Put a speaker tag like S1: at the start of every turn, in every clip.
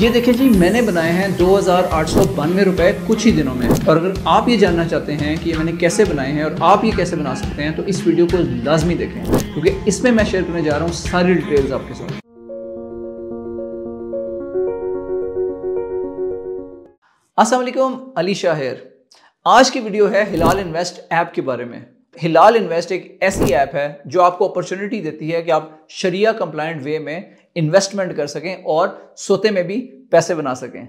S1: ये देखिए जी मैंने बनाए हैं दो हज़ार आठ सौ बानवे रुपए कुछ ही दिनों में और अगर आप ये जानना चाहते हैं कि ये मैंने कैसे बनाए हैं और आप ये कैसे बना सकते हैं तो इस वीडियो को लाजमी देखें क्योंकि इसमें मैं शेयर करने जा रहा हूँ सारी डिटेल्स आपके साथ असलम अली शाहिर आज की वीडियो है हिलाल इन्वेस्ट ऐप के बारे में हिलाल इन्वेस्ट एक ऐसी ऐप है जो आपको अपॉर्चुनिटी देती है कि आप शरिया कंप्लाइंट वे में इन्वेस्टमेंट कर सकें और सोते में भी पैसे बना सकें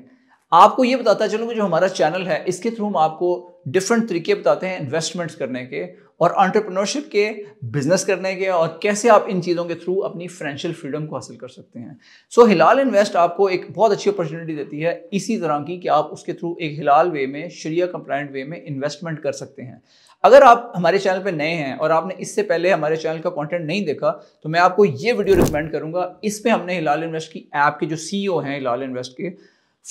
S1: आपको ये बताता कि जो हमारा चैनल है इसके थ्रू हम आपको डिफरेंट तरीके बताते हैं इन्वेस्टमेंट्स करने के और एंटरप्रेन्योरशिप के बिजनेस करने के और कैसे आप इन चीज़ों के थ्रू अपनी फाइनेंशियल फ्रीडम को हासिल कर सकते हैं सो so, हिलाल इन्वेस्ट आपको एक बहुत अच्छी अपॉर्चुनिटी देती है इसी तरह की कि आप उसके थ्रू एक हिलाल वे में शरिया कंप्लाइंट वे में इन्वेस्टमेंट कर सकते हैं अगर आप हमारे चैनल पर नए हैं और आपने इससे पहले हमारे चैनल का कंटेंट नहीं देखा तो मैं आपको ये वीडियो रिकमेंड करूंगा इस पर हमने हिलाल इन्वेस्ट की ऐप के जो सीईओ e हैं हिलाल इन्वेस्ट के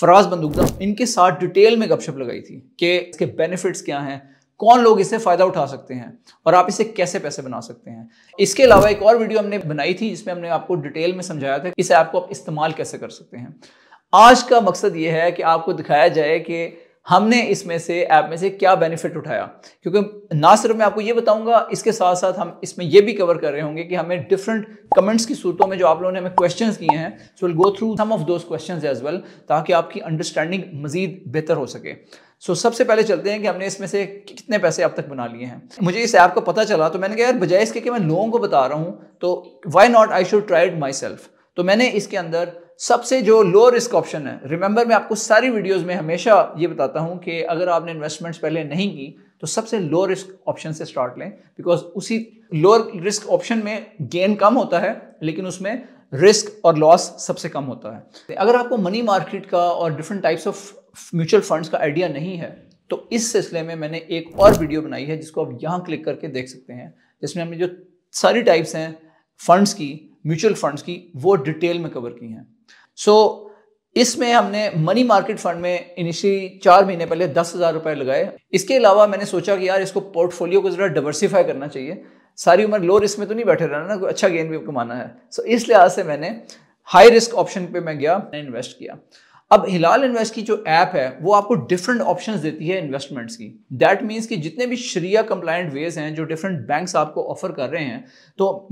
S1: फराज बंदूकदम इनके साथ डिटेल में गपशप लगाई थी कि इसके बेनिफिट्स क्या हैं कौन लोग इससे फ़ायदा उठा सकते हैं और आप इसे कैसे पैसे बना सकते हैं इसके अलावा एक और वीडियो हमने बनाई थी जिसमें हमने आपको डिटेल में समझाया था कि इस ऐप को आप इस्तेमाल कैसे कर सकते हैं आज का मकसद ये है कि आपको दिखाया जाए कि हमने इसमें से ऐप में से क्या बेनिफिट उठाया क्योंकि ना सिर्फ मैं आपको ये बताऊंगा इसके साथ साथ हम इसमें ये भी कवर कर रहे होंगे कि हमें डिफरेंट कमेंट्स की सूरतों में जो आप लोगों ने हमें क्वेश्चंस किए हैं so will go through some of those questions as well ताकि आपकी अंडरस्टैंडिंग मजीद बेहतर हो सके सो so, सबसे पहले चलते हैं कि हमने इसमें से कितने पैसे अब तक बना लिए हैं मुझे इस ऐप का पता चला तो मैंने कहा यार बजाय इसके कि मैं लोगों को बता रहा हूँ तो why not I should try it myself तो मैंने इसके अंदर सबसे जो लो रिस्क ऑप्शन है रिमेंबर मैं आपको सारी वीडियोस में हमेशा ये बताता हूँ कि अगर आपने इन्वेस्टमेंट्स पहले नहीं की तो सबसे लो रिस्क ऑप्शन से स्टार्ट लें बिकॉज उसी लो रिस्क ऑप्शन में गेन कम होता है लेकिन उसमें रिस्क और लॉस सबसे कम होता है अगर आपको मनी मार्केट का और different types of mutual funds का आइडिया नहीं है तो इस सिलसिले में मैंने एक और वीडियो बनाई है जिसको आप यहाँ क्लिक करके देख सकते हैं जिसमें हमने जो सारी टाइप्स हैं फंड्स की म्यूचुअल फंड्स की वो डिटेल में कवर की हैं सो so, इसमें हमने मनी मार्केट फंड में इनिशियली चार महीने पहले दस हज़ार रुपये लगाए इसके अलावा मैंने सोचा कि यार इसको पोर्टफोलियो को ज़रा डिवर्सिफाई करना चाहिए सारी उम्र लो रिस्क में तो नहीं बैठे रहना ना अच्छा गेन भी कमाना है सो so, इस लिहाज से मैंने हाई रिस्क ऑप्शन पे मैं गया मैंने इन्वेस्ट किया अब हिलाल इन्वेस्ट की जो ऐप है वो आपको डिफरेंट ऑप्शंस देती है इन्वेस्टमेंट्स की दैट मीन्स कि जितने भी श्रिया कंप्लाइंट वेज हैं जो डिफरेंट बैंक्स आपको ऑफर कर रहे हैं तो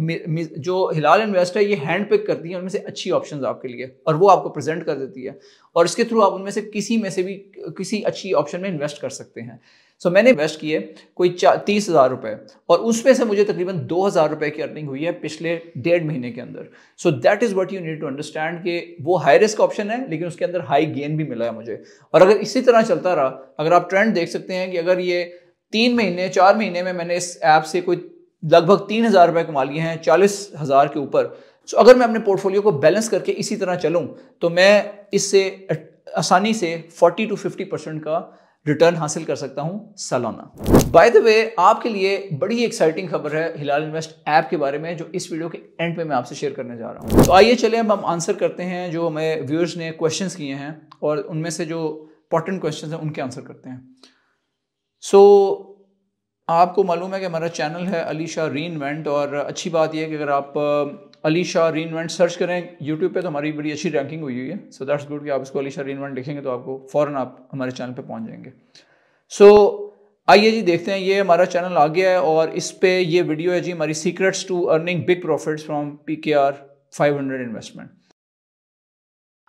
S1: जो हिलाल इन्वेस्ट है ये हैंड पिक करती है उनमें से अच्छी ऑप्शंस आपके लिए और वो आपको प्रेजेंट कर देती है और इसके थ्रू आप उनमें से किसी में से भी किसी अच्छी ऑप्शन में इन्वेस्ट कर सकते हैं सो मैंने इन्वेस्ट किए कोई तीस हज़ार रुपए और उसमें से मुझे तकरीबन दो हज़ार रुपए की अर्निंग हुई है पिछले डेढ़ महीने के अंदर so that is what you need to understand कि वो हाई रिस्क ऑप्शन है लेकिन उसके अंदर हाई गेन भी मिला है मुझे और अगर इसी तरह चलता रहा अगर आप ट्रेंड देख सकते हैं कि अगर ये तीन महीने चार महीने में मैंने इस ऐप से कोई लगभग तीन हज़ार रुपए कमा लिए हैं चालीस हज़ार के ऊपर सो अगर मैं अपने पोर्टफोलियो को बैलेंस करके इसी तरह चलूँ तो मैं इससे आसानी से 40 टू 50 परसेंट का रिटर्न हासिल कर सकता हूं सालाना बाय द वे आपके लिए बड़ी एक्साइटिंग खबर है हिलाल इन्वेस्ट ऐप के बारे में जो इस वीडियो के एंड में मैं आपसे शेयर करने जा रहा हूं तो आइए चले अब हम आंसर करते हैं जो हमें व्यूअर्स ने क्वेश्चंस किए हैं और उनमें से जो इंपॉर्टेंट क्वेश्चन हैं उनके आंसर करते हैं सो so, आपको मालूम है कि हमारा चैनल है अली शाह री और अच्छी बात यह है कि अगर आप अली शाह रीनवेंट सर्च करें यूट्यूब पे तो हमारी बड़ी अच्छी रैंकिंग हुई हुई है सो दैट्स गुड कि आप इसको अली शाह रीनवेंट लिखेंगे तो आपको फ़ौरन आप हमारे चैनल पे पहुंच जाएंगे सो so, आइए जी देखते हैं ये हमारा चैनल आ गया है और इस पर यह वीडियो है जी हमारी secrets to earning big profits from P K R five hundred investment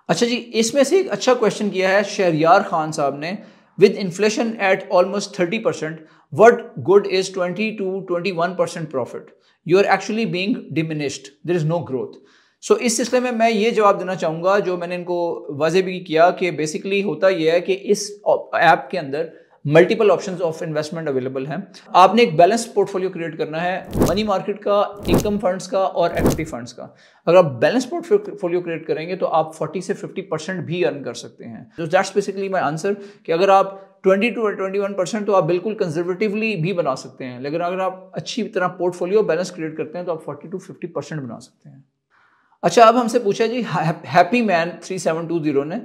S1: अच्छा जी इसमें से एक अच्छा क्वेश्चन किया है शहरियार खान साहब ने almost thirty percent what good is twenty two twenty one percent profit you are actually being diminished there is no growth so इस सिलसिले में मैं ये जवाब देना चाहूँगा जो मैंने इनको वाजे भी किया कि बेसिकली होता यह है कि इस ऐप के अंदर multiple option of investment available हैं आपने एक बैलेंस पोर्टफोलियो क्रिएट करना है मनी मार्केट का इनकम फंड्स का और एक्विटी फंड्स का अगर आप बैलेंस पोर्टफोलियो क्रिएट करेंगे तो आप 40 से 50 परसेंट भी अर्न कर सकते हैं तो दैट्स बेसिकली माई आंसर कि अगर आप 20 टू 21 परसेंट तो आप बिल्कुल कंजर्वेटिवली भी बना सकते हैं लेकिन अगर आप अच्छी तरह पोर्टफोलियो बैलेंस क्रिएट करते हैं तो आप 40 टू 50 परसेंट बना सकते हैं अच्छा अब हमसे पूछा जी हैप्पी मैन 3720 ने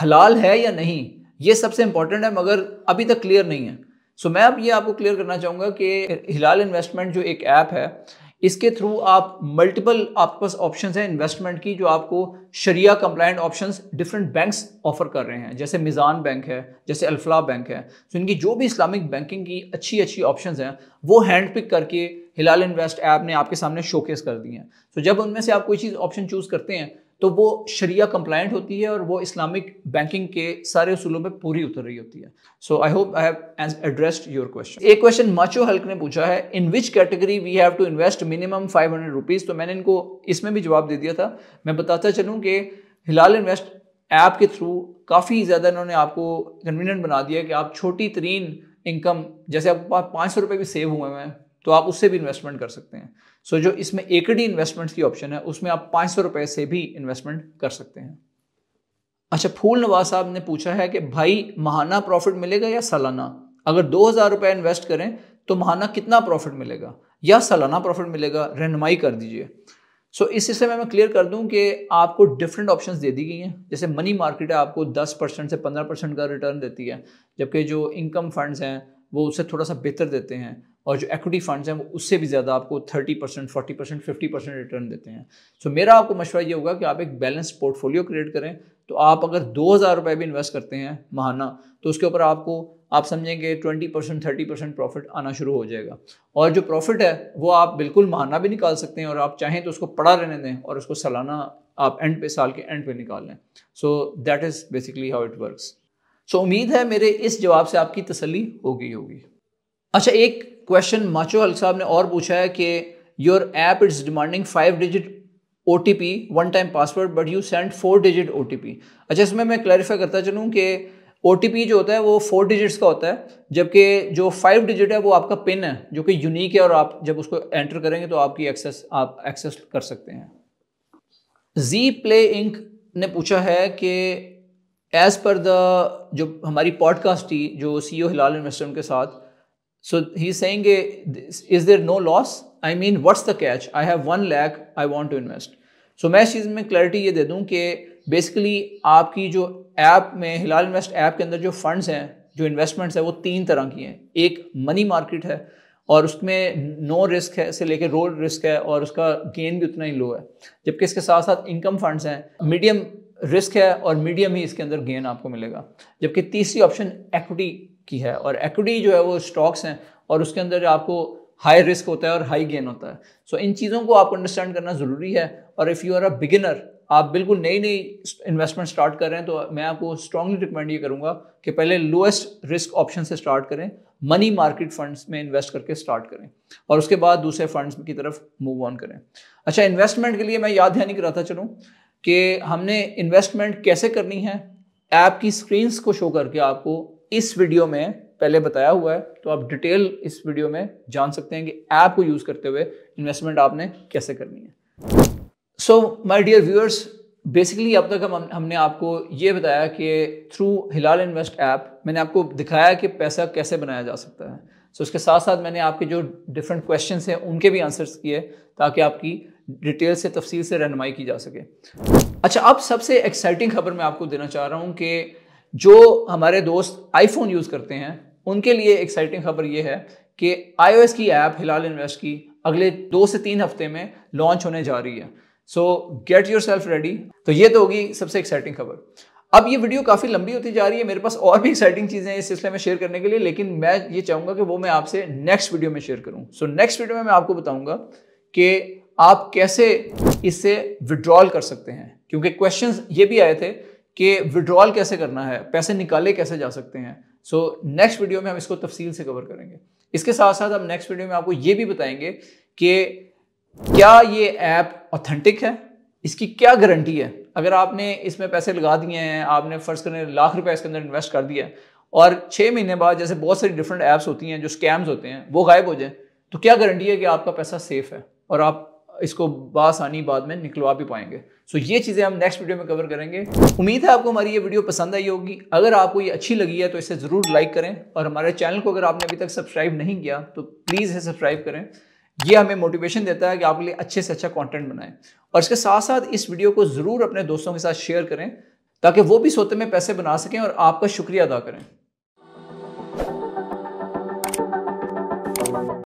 S1: हलाल है या नहीं ये सबसे इंपॉर्टेंट है मगर अभी तक क्लियर नहीं है सो so, मैं अब ये आपको क्लियर करना चाहूँगा कि हिलाल इन्वेस्टमेंट जो एक ऐप है इसके थ्रू आप मल्टीपल आपके पास ऑप्शंस हैं इन्वेस्टमेंट की जो आपको शरिया compliant options different banks offer कर रहे हैं जैसे मिज़ान बैंक है जैसे अल्फला बैंक है तो इनकी जो भी इस्लामिक बैंकिंग की अच्छी अच्छी ऑप्शंस हैं वो हैंड पिक करके हिलाल इन्वेस्ट ऐप ने आपके सामने शोकेस कर दी हैं तो जब उनमें से आप कोई चीज़ ऑप्शन चूज़ करते हैं तो वो शरिया कंप्लाइंट होती है और वो इस्लामिक बैंकिंग के सारे उसूलों में पूरी उतर रही होती है so I hope I have addressed your question एक क्वेश्चन माचो हल्क ने पूछा है in which category we have to invest minimum five hundred rupees तो मैंने इनको इसमें भी जवाब दे दिया था मैं बताता चलूँ कि हिलाल इन्वेस्ट ऐप के थ्रू काफ़ी ज़्यादा इन्होंने आपको कन्वीनियंट बना दिया कि आप छोटी तरीन इनकम जैसे आपके पास पाँच सौ रुपये भी सेव हुए हैं तो आप उससे भी इन्वेस्टमेंट कर सकते हैं सो जो इसमें एकडी इन्वेस्टमेंट की ऑप्शन है उसमें आप पाँच सौ रुपये से भी इन्वेस्टमेंट कर सकते हैं अच्छा फूल नवाज साहब ने पूछा है कि भाई महाना प्रॉफिट मिलेगा या सालाना अगर दो हज़ार रुपये इन्वेस्ट करें तो महाना कितना प्रॉफिट मिलेगा या सालाना प्रॉफिट मिलेगा रहनुमाई कर दीजिए सो so, इस हिस्से में मैं क्लियर कर दूं कि आपको डिफरेंट ऑप्शंस दे दी गई हैं जैसे मनी मार्केट है आपको 10 परसेंट से 15 परसेंट का रिटर्न देती है जबकि जो इनकम फंड्स हैं वो उससे थोड़ा सा बेहतर देते हैं और जो एक्विटी फंड्स हैं वो उससे भी ज़्यादा आपको 30 percent forty percent fifty percent return देते हैं सो so, मेरा आपको मशवरा ये होगा कि आप एक बैलेंस पोर्टफोलियो क्रिएट करें तो आप अगर दो हज़ार रुपये भी इन्वेस्ट करते हैं महाना तो उसके ऊपर आपको आप समझेंगे twenty percent thirty percent profit आना शुरू हो जाएगा और जो प्रॉफिट है वो आप बिल्कुल महाना भी निकाल सकते हैं और आप चाहें तो उसको पड़ा रहने दें और उसको सालाना आप एंड पे साल के एंड पे निकाल लें so that is basically how it works so उम्मीद है मेरे इस जवाब से आपकी तसली हो गई होगी अच्छा एक क्वेश्चन माचो अल साहब ने और पूछा है कि your app is demanding five digit O T P one time password but you send four digit O T P अच्छा इसमें मैं क्लैरिफाई करता चलूँ कि ओ टी पी जो होता है वो फोर डिजिट्स का होता है जबकि जो फाइव डिजिट है वो आपका पिन है जो कि यूनिक है और आप जब उसको एंटर करेंगे तो आपकी एक्सेस आप एक्सेस कर सकते हैं जी प्ले इंक ने पूछा है कि एज़ पर द जो हमारी पॉडकास्ट थी जो सी ओ e हिलाल इन्वेस्टर के साथ so he sang is there no loss I mean what's the catch I have one lakh I want to invest so मैं इस चीज़ में क्लैरिटी ये दे दूँ कि बेसिकली आपकी जो ऐप में हिलाल इन्वेस्ट ऐप के अंदर जो फंड्स हैं जो इन्वेस्टमेंट्स हैं वो तीन तरह की हैं एक मनी मार्केट है और उसमें नो रिस्क है से लेकर रोड रिस्क है और उसका गेन भी उतना ही लो है जबकि इसके साथ साथ इनकम फंड्स हैं मीडियम रिस्क है और मीडियम ही इसके अंदर गेन आपको मिलेगा जबकि तीसरी ऑप्शन एक्विटी की है और एक्विटी जो है वो स्टॉक्स हैं और उसके अंदर आपको हाई रिस्क होता है और हाई गेन होता है सो so, इन चीज़ों को आपको अंडरस्टैंड करना ज़रूरी है और if you are a beginner आप बिल्कुल नई नई इन्वेस्टमेंट स्टार्ट कर रहे हैं तो मैं आपको स्ट्रांगली रिकमेंड ये करूँगा कि पहले लोएस्ट रिस्क ऑप्शन से स्टार्ट करें मनी मार्केट फंड्स में इन्वेस्ट करके स्टार्ट करें और उसके बाद दूसरे फंड्स की तरफ मूव ऑन करें अच्छा इन्वेस्टमेंट के लिए मैं याद ध्यान नहीं कराता चलूँ कि हमने इन्वेस्टमेंट कैसे करनी है ऐप की स्क्रीन्स को शो करके आपको इस वीडियो में पहले बताया हुआ है तो आप डिटेल इस वीडियो में जान सकते हैं कि ऐप को यूज़ करते हुए इन्वेस्टमेंट आपने कैसे करनी है so my dear viewers basically अब तक हम हमने आपको ये बताया कि थ्रू हिलाल इन्वेस्ट ऐप मैंने आपको दिखाया कि पैसा कैसे बनाया जा सकता है सो so, उसके साथ साथ मैंने आपके जो डिफरेंट क्वेश्चन हैं उनके भी आंसर्स किए ताकि आपकी डिटेल से तफसील से रहनमाई की जा सके अच्छा अब सबसे एक्साइटिंग खबर मैं आपको देना चाह रहा हूँ कि जो हमारे दोस्त आईफोन यूज़ करते हैं उनके लिए एक्साइटिंग खबर यह है कि आई की ऐप हिलाल इन्वेस्ट की अगले दो से तीन हफ्ते में लॉन्च होने जा रही है so get yourself ready तो ये तो होगी सबसे एक्साइटिंग खबर अब ये वीडियो काफ़ी लंबी होती जा रही है मेरे पास और भी एक्साइटिंग चीज़ें हैं इस सिलसिले में शेयर करने के लिए लेकिन मैं ये चाहूँगा कि वो मैं आपसे नेक्स्ट वीडियो में शेयर करूँ सो नेक्स्ट वीडियो में मैं आपको बताऊँगा कि आप कैसे इससे विड्रॉल कर सकते हैं क्योंकि क्वेश्चंस ये भी आए थे कि विड्रॉल कैसे करना है पैसे निकाले कैसे जा सकते हैं सो नेक्स्ट वीडियो में हम इसको तफसील से कवर करेंगे इसके साथ साथ हम नेक्स्ट वीडियो में आपको ये भी बताएंगे कि क्या ये ऐप ऑथेंटिक है इसकी क्या गारंटी है अगर आपने इसमें पैसे लगा दिए हैं आपने फ़र्ज़ करने लाख रुपए इसके अंदर इन्वेस्ट कर दिया है और छः महीने बाद जैसे बहुत सारी डिफरेंट ऐप्स होती हैं जो स्कैम्स होते हैं वो गायब हो जाएं तो क्या गारंटी है कि आपका पैसा सेफ़ है और आप इसको बासानी बाद में निकलवा भी पाएंगे सो so, ये चीज़ें हम नेक्स्ट वीडियो में कवर करेंगे उम्मीद है आपको हमारी ये वीडियो पसंद आई होगी अगर आपको ये अच्छी लगी है तो इसे ज़रूर लाइक करें और हमारे चैनल को अगर आपने अभी तक सब्सक्राइब नहीं किया तो प्लीज़ इसे सब्सक्राइब करें ये हमें मोटिवेशन देता है कि आपके लिए अच्छे से अच्छा कॉन्टेंट बनाएं और इसके साथ साथ इस वीडियो को ज़रूर अपने दोस्तों के साथ शेयर करें ताकि वो भी सोते में पैसे बना सकें और आपका शुक्रिया अदा करें